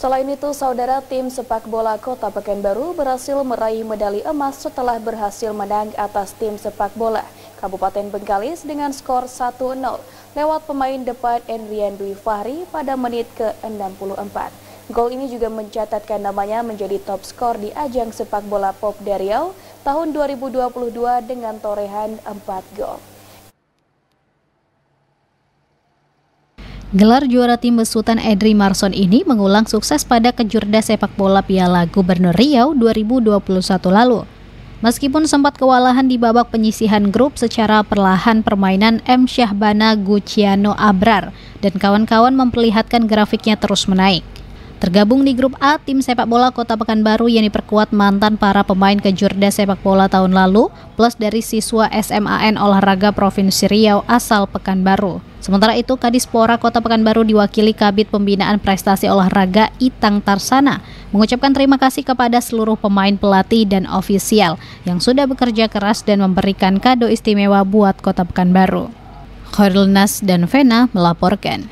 Selain itu, saudara tim sepak bola Kota Pekanbaru berhasil meraih medali emas setelah berhasil menang atas tim sepak bola Kabupaten Bengkalis dengan skor 1-0 lewat pemain depan Enrian Dwi Fahri pada menit ke-64. Gol ini juga mencatatkan namanya menjadi top skor di ajang sepak bola Pop Dariau tahun 2022 dengan torehan 4 gol. Gelar juara tim besutan Edri Marson ini mengulang sukses pada kejurda sepak bola Piala Gubernur Riau 2021 lalu. Meskipun sempat kewalahan di babak penyisihan grup secara perlahan permainan M. Syahbana Guciano Abrar dan kawan-kawan memperlihatkan grafiknya terus menaik. Tergabung di grup A, tim sepak bola Kota Pekanbaru yang diperkuat mantan para pemain kejurda sepak bola tahun lalu, plus dari siswa SMAN Olahraga Provinsi Riau asal Pekanbaru. Sementara itu, Kadispora Kota Pekanbaru diwakili Kabit Pembinaan Prestasi Olahraga Itang Tarsana mengucapkan terima kasih kepada seluruh pemain pelatih dan ofisial yang sudah bekerja keras dan memberikan kado istimewa buat Kota Pekanbaru. Khairul Nas dan Vena melaporkan.